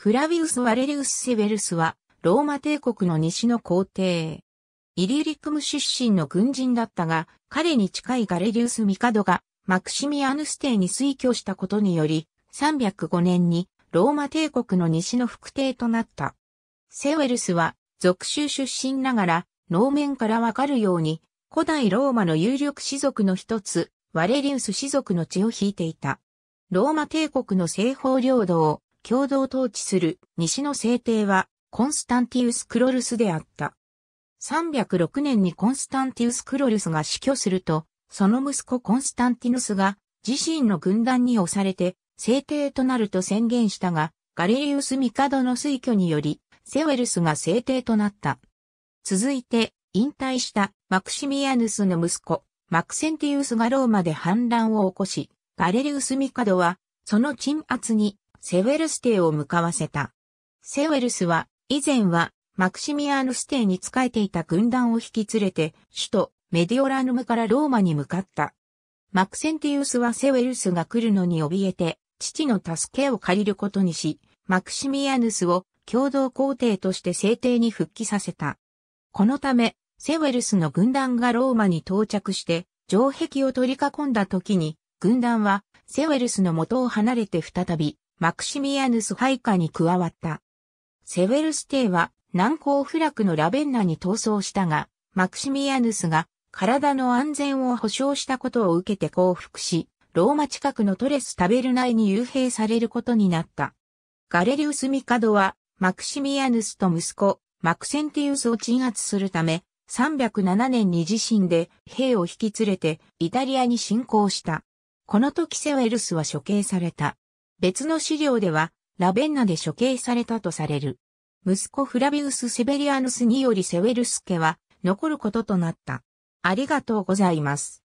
フラビウス・ワレリウス・セベルスは、ローマ帝国の西の皇帝。イリリクム出身の軍人だったが、彼に近いガレリウス・ミカドが、マクシミアヌス帝に推挙したことにより、305年に、ローマ帝国の西の副帝となった。セウェルスは、属州出身ながら、能面からわかるように、古代ローマの有力士族の一つ、ワレリウス氏族の血を引いていた。ローマ帝国の西方領土を共同統治する西の聖帝はコンスタンティウス・クロルスであった。306年にコンスタンティウス・クロルスが死去すると、その息子コンスタンティヌスが自身の軍団に押されて聖帝となると宣言したが、ガレリウス・ミカドの推挙により、セウェルスが聖帝となった。続いて、引退したマクシミアヌスの息子、マクセンティウスがローマで反乱を起こし、ガレリウス・ミカドは、その鎮圧にセウェルス帝を向かわせた。セウェルスは、以前は、マクシミアーヌス帝に仕えていた軍団を引き連れて、首都メディオラヌムからローマに向かった。マクセンティウスはセウェルスが来るのに怯えて、父の助けを借りることにし、マクシミアヌスを共同皇帝として聖帝に復帰させた。このため、セウェルスの軍団がローマに到着して、城壁を取り囲んだ時に、軍団はセウェルスの元を離れて再びマクシミアヌス配下に加わった。セウェルス帝は難攻不落のラベンナに逃走したが、マクシミアヌスが体の安全を保障したことを受けて降伏し、ローマ近くのトレスタベル内に幽閉されることになった。ガレリウス・ミカドは、マクシミアヌスと息子、マクセンティウスを鎮圧するため、307年に自身で兵を引き連れてイタリアに侵攻した。この時セウェルスは処刑された。別の資料では、ラベンナで処刑されたとされる。息子フラビウス・セベリアヌスによりセウェルス家は残ることとなった。ありがとうございます。